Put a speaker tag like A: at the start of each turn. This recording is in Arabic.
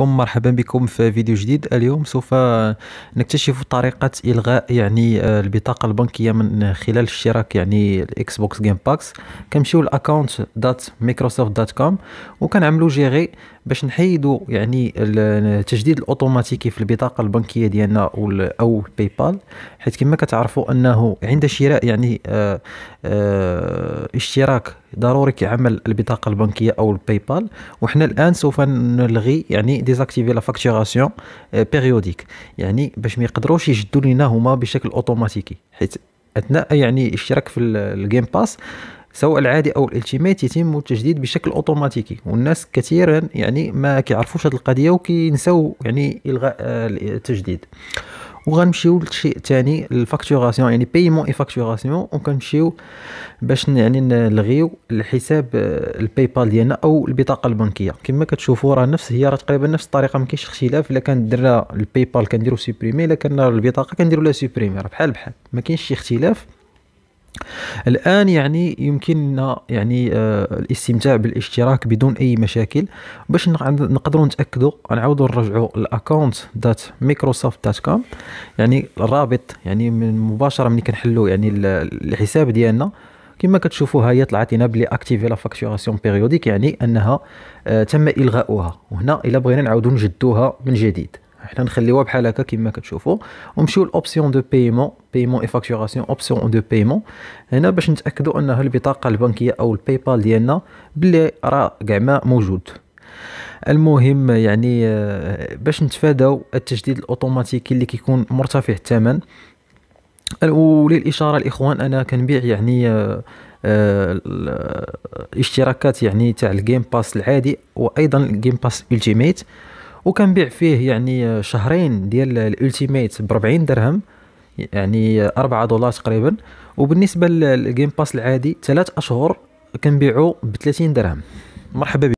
A: بكم مرحبا بكم في فيديو جديد اليوم سوف نكتشف طريقة إلغاء يعني آه، البطاقة البنكية من خلال الاشتراك يعني الإكس بوكس جيم باكس كنمشيو لأكونت دات مايكروسوفت دات كوم وكنعملو جيغي باش نحيدو يعني التجديد الأوتوماتيكي في البطاقة البنكية ديالنا أو باي بال حيت كما كتعرفوا أنه عند شراء يعني آه، آه، اشتراك ضروري كيعمل البطاقه البنكيه او الباي بال وحنا الان سوف نلغي يعني ديزاكتيفي لا فاكتوراسيون بيريوديك يعني باش ما يقدروش يجدوا لينا هما بشكل اوتوماتيكي حيت اثناء يعني الاشتراك في الجيم باس سواء العادي او الالتيميت يتم التجديد بشكل اوتوماتيكي والناس كثيرا يعني ما كيعرفوش هذه القضيه وكينساو يعني الغاء آه، التجديد وغنمشيو لشيء ثاني الفاكتوراسيون يعني بايمون اي فاكتوراسيون وكنمشيو باش يعني نلغيو الحساب آه، الباي بال ديالنا او البطاقه البنكيه كما كتشوفوا راه نفس هي راه تقريبا نفس الطريقه ما كاينش اختلاف الا كان درنا الباي بال كنديرو سوبريمي الا كان البطاقه كنديرو لا سوبريمي راه بحال بحال ما كاينش شي اختلاف الان يعني يمكننا يعني آه، الاستمتاع بالاشتراك بدون اي مشاكل باش نقدروا نتاكدوا نعاودوا نرجعوا الاكونت دات مايكروسوفت دات كوم يعني الرابط يعني من مباشره ملي كنحلوا يعني الحساب ديالنا كما كتشوفوا هي طلعت لنا بلي اكتيفي لا فاكتوراسيون بيريوديك يعني انها آه، تم الغاؤها وهنا الا بغينا نعاودوا نجدوها من جديد حنا نخليوها بحال هكا كما كتشوفوا ونمشيو لاوبسيون دو بايمون بايمون اي فاكتوراسيون اوبسيون دو بايمون هنا باش نتاكدوا انها البطاقه البنكيه او الباي بال ديالنا بلي راه كاع موجود المهم يعني آه، باش نتفاداو التجديد الاوتوماتيكي اللي كيكون مرتفع الثمن وللاشاره الاخوان انا كنبيع يعني آه, آه، الاشتراكات يعني تاع الجيم باس العادي وايضا الجيم باس التيميت وكنبيع فيه يعني شهرين ديال الالتيميت ب 40 درهم يعني 4 دولار تقريبا وبالنسبه للجيم باس العادي ثلاث اشهر كنبيعو ب 30 درهم مرحبا بي.